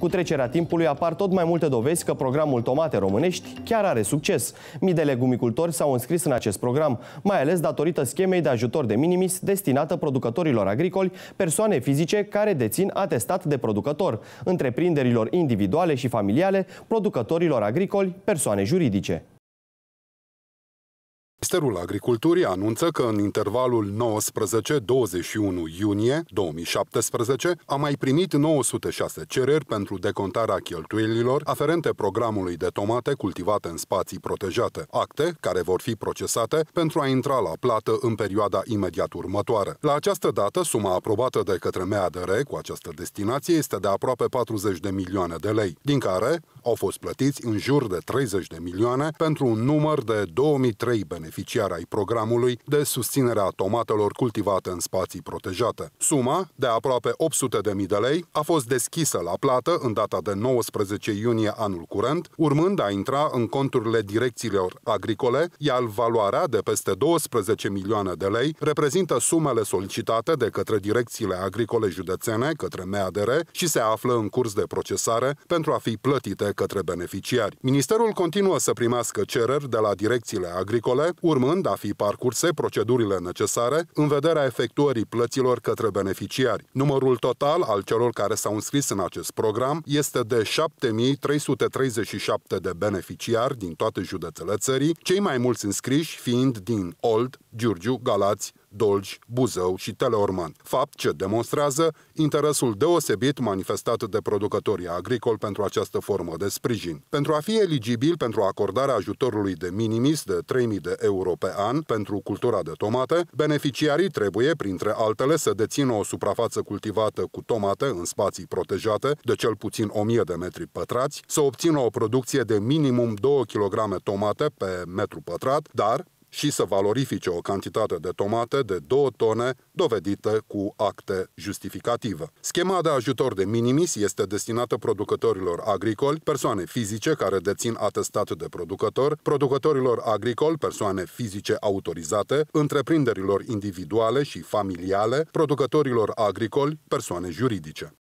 Cu trecerea timpului apar tot mai multe dovezi că programul Tomate Românești chiar are succes. Mii de legumicultori s-au înscris în acest program, mai ales datorită schemei de ajutor de minimis destinată producătorilor agricoli, persoane fizice care dețin atestat de producător, întreprinderilor individuale și familiale, producătorilor agricoli, persoane juridice. Ministerul Agriculturii anunță că în intervalul 19-21 iunie 2017 a mai primit 906 cereri pentru decontarea cheltuielilor aferente programului de tomate cultivate în spații protejate, acte care vor fi procesate pentru a intra la plată în perioada imediat următoare. La această dată, suma aprobată de către MEADR cu această destinație este de aproape 40 de milioane de lei, din care au fost plătiți în jur de 30 de milioane pentru un număr de 2003 beneficiari beneficiari ai programului de susținere a tomatelor cultivate în spații protejate. Suma, de aproape 800.000 de lei, a fost deschisă la plată în data de 19 iunie anul curent, urmând a intra în conturile direcțiilor agricole, iar valoarea de peste 12 milioane de lei reprezintă sumele solicitate de către direcțiile agricole județene către MEADR și se află în curs de procesare pentru a fi plătite către beneficiari. Ministerul continuă să primească cereri de la direcțiile agricole urmând a fi parcurse procedurile necesare în vederea efectuării plăților către beneficiari. Numărul total al celor care s-au înscris în acest program este de 7337 de beneficiari din toate județele țării, cei mai mulți înscriși fiind din Old, Giurgiu, Galați, Dolj, Buzău și Teleorman, fapt ce demonstrează interesul deosebit manifestat de producătorii agricoli pentru această formă de sprijin. Pentru a fi eligibil pentru acordarea ajutorului de minimis de 3.000 de euro pe an pentru cultura de tomate, beneficiarii trebuie, printre altele, să dețină o suprafață cultivată cu tomate în spații protejate de cel puțin 1000 de metri pătrați, să obțină o producție de minimum 2 kg tomate pe metru pătrat, dar, și să valorifice o cantitate de tomate de 2 tone dovedite cu acte justificative. Schema de ajutor de minimis este destinată producătorilor agricoli, persoane fizice care dețin atestat de producător, producătorilor agricoli, persoane fizice autorizate, întreprinderilor individuale și familiale, producătorilor agricoli, persoane juridice.